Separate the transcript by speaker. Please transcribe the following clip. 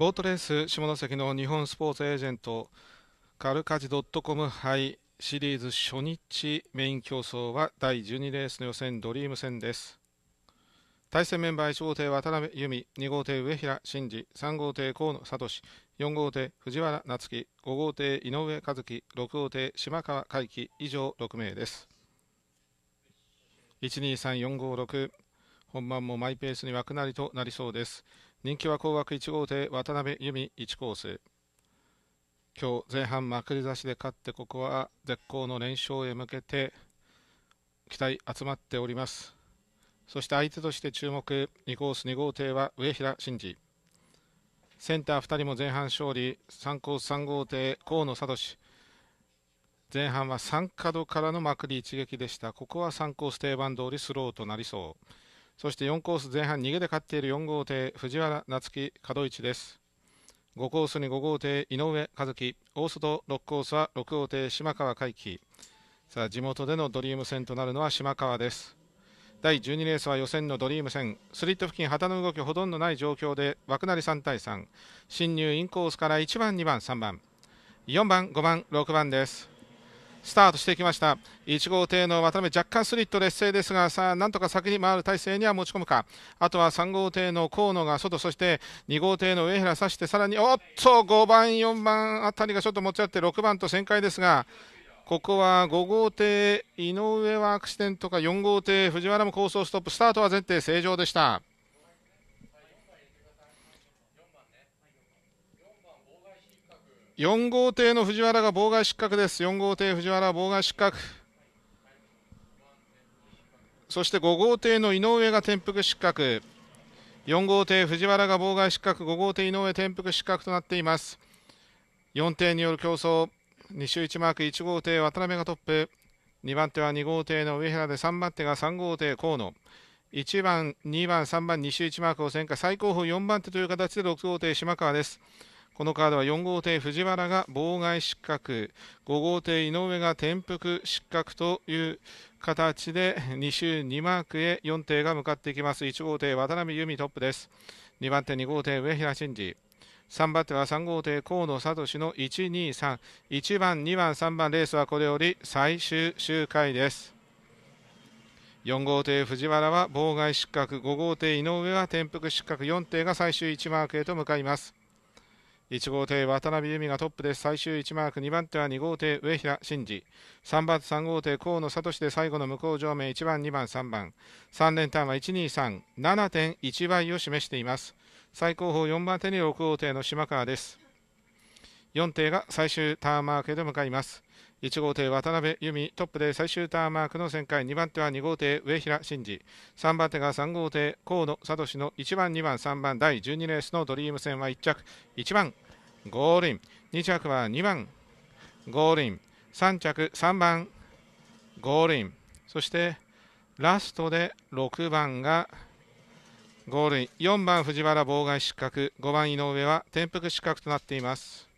Speaker 1: ボートレース下関の日本スポーツエージェントカルカジドットコム杯シリーズ初日メイン競争は第12レースの予選ドリーム戦です。対戦メンバー1号艇渡辺由美、2号艇上平慎二3号艇河野聡、4号艇藤原夏樹、5号艇井上和樹、6号艇島川海輝以上6名です。1、2、3、4、5、6本番もマイペースに枠なりとなりそうです。人気は工枠1号艇渡辺由美1コース今日前半まくり差しで勝ってここは絶好の連勝へ向けて期待集まっておりますそして相手として注目2コース2号艇は上平慎二センター2人も前半勝利3コース3号艇河野聡前半は3角からのまくり一撃でしたここは3コース定番通りスローとなりそうそして4コース前半逃げで勝っている4号艇藤原夏樹門一です5コースに5号艇井上和樹大外6コースは6号艇島川海輝さあ地元でのドリーム戦となるのは島川です第12レースは予選のドリーム戦スリット付近旗の動きほとんどない状況で枠なり3対3進入インコースから1番2番3番4番5番6番ですスタートしていきました1号艇の渡辺若干スリット劣勢ですがさあなんとか先に回る体勢には持ち込むかあとは3号艇の河野が外そして2号艇の上平さしてさらにおっと5番4番あたりがちょっと持ち合って6番と旋回ですがここは5号艇井上はアクシデントか4号艇藤原も高層ストップスタートは前提正常でした。4号艇の藤原が妨害失格です。4号艇藤原妨害失格。そして5号艇の井上が転覆失格。4号艇藤原が妨害失格。5号艇井上転覆失格となっています。4艇による競争。2周1マーク1号艇渡辺がトップ。2番手は2号艇の上原で3番手が3号艇河野。1番、2番、3番、2周1マークを旋回。最高峰4番手という形で6号艇島川です。このカードは4号艇藤原が妨害失格5号艇井上が転覆失格という形で2周2マークへ4艇が向かっていきます1号艇渡辺由美トップです2番手2号艇上平真司3番手は3号艇河野聡の1231番2番3番レースはこれより最終周回です4号艇藤原は妨害失格5号艇井上は転覆失格4艇が最終1マークへと向かいます1号艇、渡辺由美がトップです。最終1マーク、2番手は2号艇、上平慎二3番手、3号艇、河野聡で最後の向こう上面、1番、2番、3番。3連単は123、7.1倍を示しています。最高峰4番手に6号艇の島川です。4艇が最終ターンマークへと向かいます。1号艇渡辺由美トップで最終ターンマークの旋回2番手は2号艇上平慎二3番手が3号艇河野聡の1番2番3番第12レースのドリーム戦は1着1番ゴールイン2着は2番ゴールイン3着3番ゴールインそしてラストで6番がゴールイン4番藤原妨害失格5番井上は転覆失格となっています